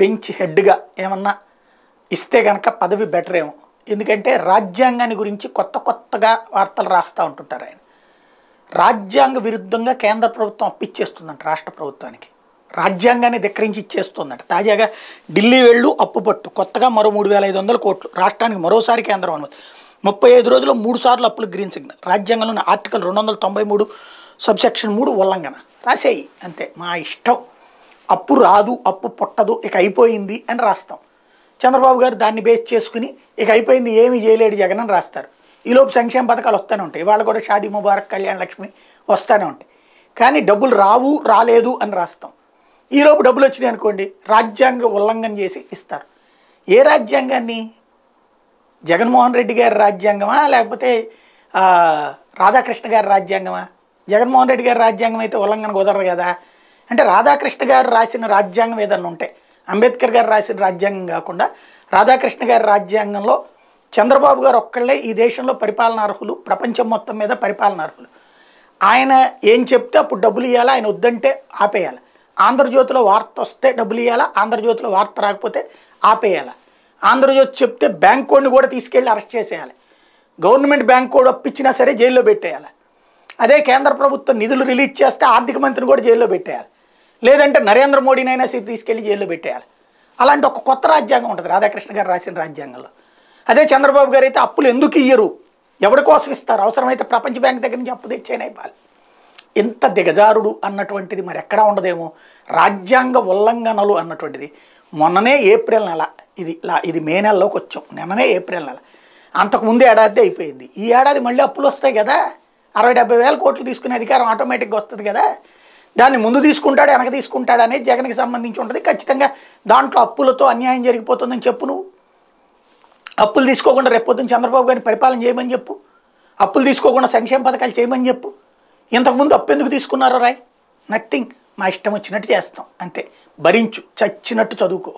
bench హెడ్గా ఏమన్నా ఇస్తే కనుక పదవి బెటర్ ఏమో ఎందుకంటే రాజ్యాంగాన్ని గురించి కొత్త కొత్తగా వార్తలు రాస్తూ ఉంటుంటారు ఆయన రాజ్యాంగ విరుద్ధంగా కేంద్ర ప్రభుత్వం అప్పిచ్చేస్తుందంట రాష్ట్ర ప్రభుత్వానికి రాజ్యాంగాన్ని ధిక్కరించి ఇచ్చేస్తుందంట తాజాగా ఢిల్లీ వెళ్ళు అప్పు పట్టు కొత్తగా మరో మూడు వేల ఐదు వందల కోట్లు రాష్ట్రానికి మరోసారి కేంద్రం అనుమతి ముప్పై ఐదు రోజుల్లో మూడు సార్లు అప్పులు గ్రీన్ సిగ్నల్ రాజ్యాంగంలోని ఆర్టికల్ రెండు వందల తొంభై మూడు సబ్సెక్షన్ మూడు ఉల్లంఘన రాసేయి అంతే మా ఇష్టం అప్పు రాదు అప్పు పుట్టదు ఇక అయిపోయింది అని రాస్తాం చంద్రబాబు గారు దాన్ని బేస్ చేసుకుని ఇక అయిపోయింది ఏమి చేయలేడు జగన్ అని రాస్తారు ఈలోపు సంక్షేమ పథకాలు వస్తూనే ఉంటాయి ఇవాళ కూడా షాదీ ముబారక్ కళ్యాణ లక్ష్మి వస్తూనే ఉంటాయి కానీ డబ్బులు రావు రాలేదు అని రాస్తాం ఈలోపు డబ్బులు వచ్చినాయి అనుకోండి రాజ్యాంగ ఉల్లంఘన చేసి ఇస్తారు ఏ రాజ్యాంగాన్ని జగన్మోహన్ రెడ్డి గారి రాజ్యాంగమా లేకపోతే రాధాకృష్ణ గారి రాజ్యాంగమా జగన్మోహన్ రెడ్డి గారి రాజ్యాంగం అయితే ఉల్లంఘన కుదరదు కదా అంటే రాధాకృష్ణ గారు రాసిన రాజ్యాంగం ఏదన్నా ఉంటే అంబేద్కర్ గారు రాసిన రాజ్యాంగం కాకుండా రాధాకృష్ణ గారి రాజ్యాంగంలో చంద్రబాబు గారు ఒక్కళ్ళే ఈ దేశంలో పరిపాలన అర్హులు ప్రపంచం మొత్తం మీద పరిపాలన అర్హులు ఆయన ఏం చెప్తే అప్పుడు డబ్బులు ఇవ్వాలా ఆయన వద్దంటే ఆపేయాలి ఆంధ్రజ్యోతిలో వార్త వస్తే డబ్బులు ఇవ్వాలా ఆంధ్రజ్యోతిలో వార్త రాకపోతే ఆపేయాలి ఆంధ్రజ్యోతి చెప్తే బ్యాంక్ కోడ్ని కూడా తీసుకెళ్ళి అరెస్ట్ చేసేయాలి గవర్నమెంట్ బ్యాంక్ కోడ్ ఒప్పించినా సరే జైల్లో పెట్టేయాలి అదే కేంద్ర ప్రభుత్వం నిధులు రిలీజ్ చేస్తే ఆర్థిక మంత్రిని కూడా జైల్లో పెట్టేయాలి లేదంటే నరేంద్ర మోడీనైనా సరే తీసుకెళ్లి జైల్లో పెట్టేయాలి అలాంటి ఒక కొత్త రాజ్యాంగం ఉంటుంది రాధాకృష్ణ గారు రాసిన రాజ్యాంగంలో అదే చంద్రబాబు గారు అయితే అప్పులు ఎందుకు ఇయ్యరు ఎవరి కోసం ఇస్తారు అవసరమైతే ప్రపంచ బ్యాంక్ దగ్గర నుంచి అప్పు తెచ్చేనే ఇవ్వాలి ఇంత దిగజారుడు అన్నటువంటిది మరి ఎక్కడా ఉండదేమో రాజ్యాంగ ఉల్లంఘనలు అన్నటువంటిది మొన్ననే ఏప్రిల్ నెల ఇది ఇది మే నెలలోకి వచ్చాం నిన్ననే ఏప్రిల్ నెల అంతకుముందు ఏడాది అయిపోయింది ఈ ఏడాది మళ్ళీ అప్పులు వస్తాయి కదా అరవై డెబ్బై వేల కోట్లు తీసుకునే అధికారం ఆటోమేటిక్గా వస్తుంది కదా దాన్ని ముందు తీసుకుంటాడు వెనక తీసుకుంటాడు అనేది జగన్కి సంబంధించి ఉంటుంది ఖచ్చితంగా దాంట్లో అప్పులతో అన్యాయం జరిగిపోతుందని చెప్పు నువ్వు అప్పులు తీసుకోకుండా రేపొద్దున చంద్రబాబు గారిని పరిపాలన చేయమని చెప్పు అప్పులు తీసుకోకుండా సంక్షేమ పథకాలు చేయమని చెప్పు ఇంతకుముందు అప్పు ఎందుకు తీసుకున్నారో రాయ్ నథింగ్ మా ఇష్టం వచ్చినట్టు చేస్తాం అంతే భరించు చచ్చినట్టు చదువుకో